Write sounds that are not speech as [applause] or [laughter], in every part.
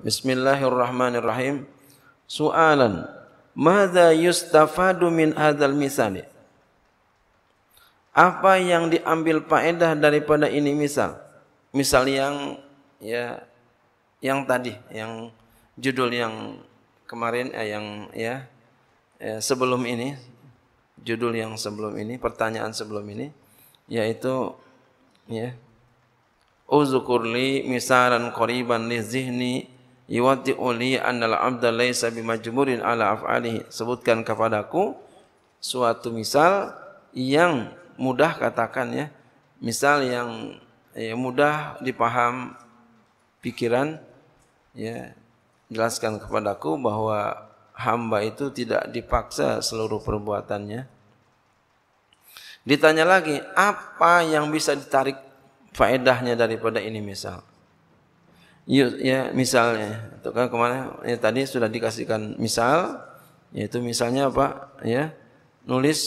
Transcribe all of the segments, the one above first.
Bismillahirrahmanirrahim. Sualan, "Madza yustafadu min hadzal misal?" Apa yang diambil faedah daripada ini misal? Misal yang ya yang tadi, yang judul yang kemarin eh, yang ya, ya sebelum ini judul yang sebelum ini, pertanyaan sebelum ini yaitu ya Uzukurli misalan koriban li zihni yuwaddi'u li annal abda laisa bimajburin ala af'alihi sebutkan kepadaku suatu misal yang mudah katakan ya misal yang ya, mudah dipaham pikiran ya jelaskan kepadaku bahwa hamba itu tidak dipaksa seluruh perbuatannya ditanya lagi apa yang bisa ditarik faedahnya daripada ini misal Iya, ya misalnya atau kan kemana ya, tadi sudah dikasihkan misal yaitu misalnya apa ya nulis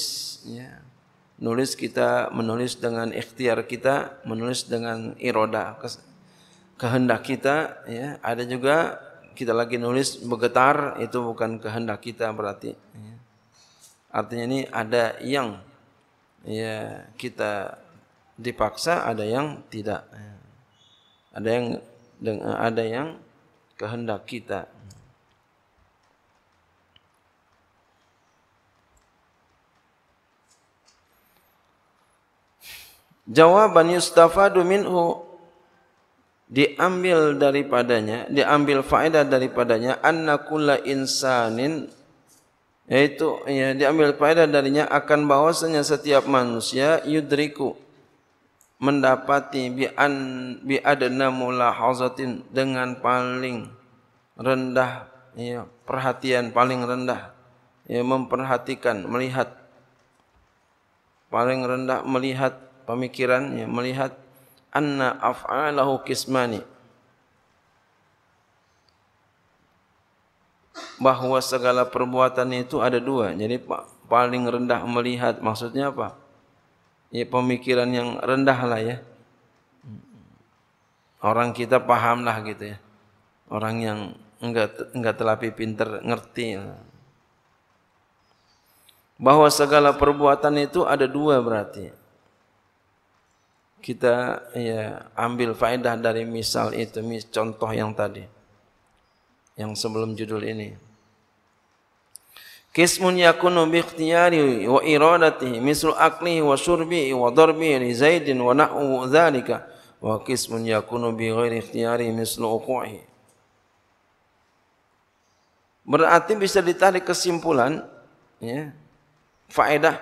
ya nulis kita menulis dengan ikhtiar kita menulis dengan iroda kehendak kita ya ada juga kita lagi nulis bergetar itu bukan kehendak kita berarti ya. artinya ini ada yang ya kita dipaksa ada yang tidak ya. ada yang dengan eh, ada yang kehendak kita. Jawaban yustafadu minhu diambil daripadanya, diambil faedah daripadanya anna kulla insanin yaitu ya diambil faedah darinya akan bahwasanya setiap manusia yudriku mendapati bi an bi adna mulahazatin dengan paling rendah ya perhatian paling rendah ya memperhatikan melihat paling rendah melihat pemikiran ya melihat anna af'alahu kismani bahwa segala perbuatan itu ada dua jadi paling rendah melihat maksudnya apa ya, pemikiran yang rendah lah ya. Orang kita paham lah gitu ya. Orang yang enggak enggak telapi pinter ngerti. Bahwa segala perbuatan itu ada dua berarti. Kita ya ambil faedah dari misal itu, mis, contoh yang tadi. Yang sebelum judul ini. Kismun yakunu bi ikhtiyari wa iradatihi mislu aklihi wa syurbihi wa darbihi li Zaidin wa nahwu dzalika wa kismun yakunu bi ghairi ikhtiyari mislu uquhi. Berarti bisa ditarik kesimpulan ya, faedah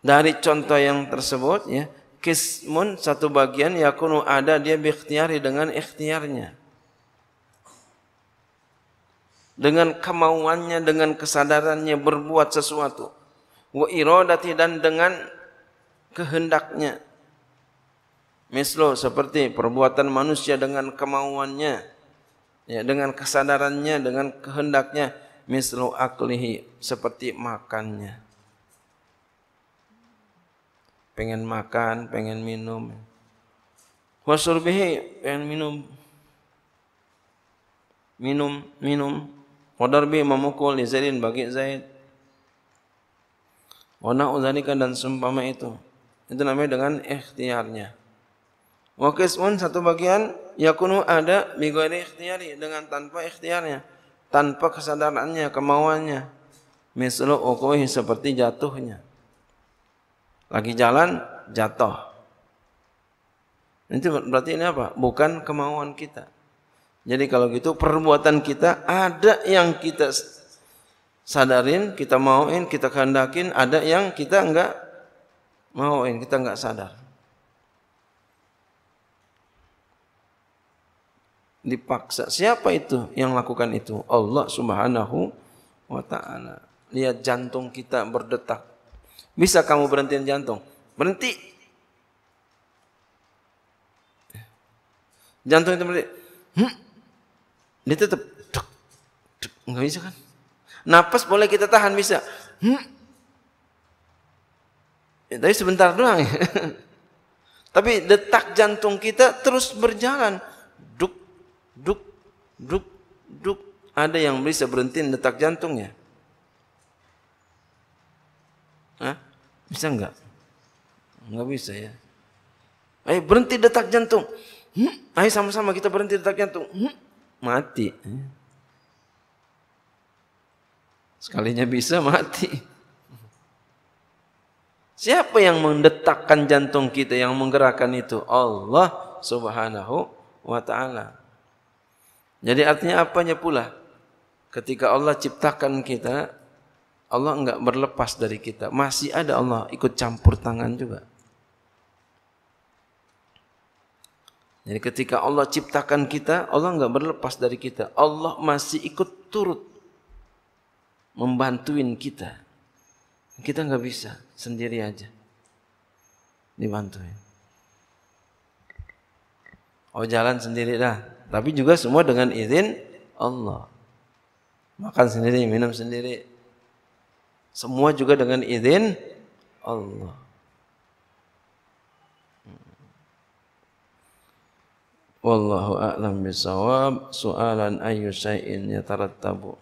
dari contoh yang tersebut ya kismun satu bagian yakunu ada dia biikhtiari dengan ikhtiyarnya dengan kemauannya, dengan kesadarannya berbuat sesuatu. Wa iradati dan dengan kehendaknya. Mislo seperti perbuatan manusia dengan kemauannya, ya, dengan kesadarannya, dengan kehendaknya. Mislo aklihi seperti makannya. Pengen makan, pengen minum. Wasurbihi pengen minum. Minum, minum Wadarbi memukul Nizarin bagi Zaid. Wana uzanika dan sumpama itu. Itu namanya dengan ikhtiarnya. Wa satu bagian yakunu ada bighairi ikhtiari dengan tanpa ikhtiarnya, tanpa kesadarannya, kemauannya. Mislu ukuhi seperti jatuhnya. Lagi jalan jatuh. Itu berarti ini apa? Bukan kemauan kita. Jadi kalau gitu perbuatan kita ada yang kita sadarin, kita mauin, kita kehendakin, ada yang kita enggak mauin, kita enggak sadar. Dipaksa. Siapa itu yang lakukan itu? Allah Subhanahu wa taala. Lihat jantung kita berdetak. Bisa kamu berhentiin jantung? Berhenti. Jantung itu berhenti. Hmm dia tetap nggak bisa kan? Napas boleh kita tahan bisa. Hmm. Ya, tapi sebentar doang. Ya. [laughs] Tapi detak jantung kita terus berjalan. Duk, duk, duk, duk. Ada yang bisa berhenti detak jantungnya. Hah? Bisa enggak? Enggak bisa ya. Ayo berhenti detak jantung. Hmm? Ayo sama-sama kita berhenti detak jantung. Hmm? mati. Iya. Sekalinya bisa mati. Siapa yang mendetakkan jantung kita yang menggerakkan itu? Allah Subhanahu wa taala. Jadi artinya apanya pula? Ketika Allah ciptakan kita, Allah enggak berlepas dari kita. Masih ada Allah ikut campur tangan juga. Jadi ketika Allah ciptakan kita, Allah nggak berlepas dari kita. Allah masih ikut turut membantuin kita. Kita nggak bisa sendiri aja dibantuin. Oh jalan sendiri dah, tapi juga semua dengan izin Allah. Makan sendiri, minum sendiri, semua juga dengan izin Allah. Wallahu a'lam bisawab. Soalan ayu syai'in yatarattabu.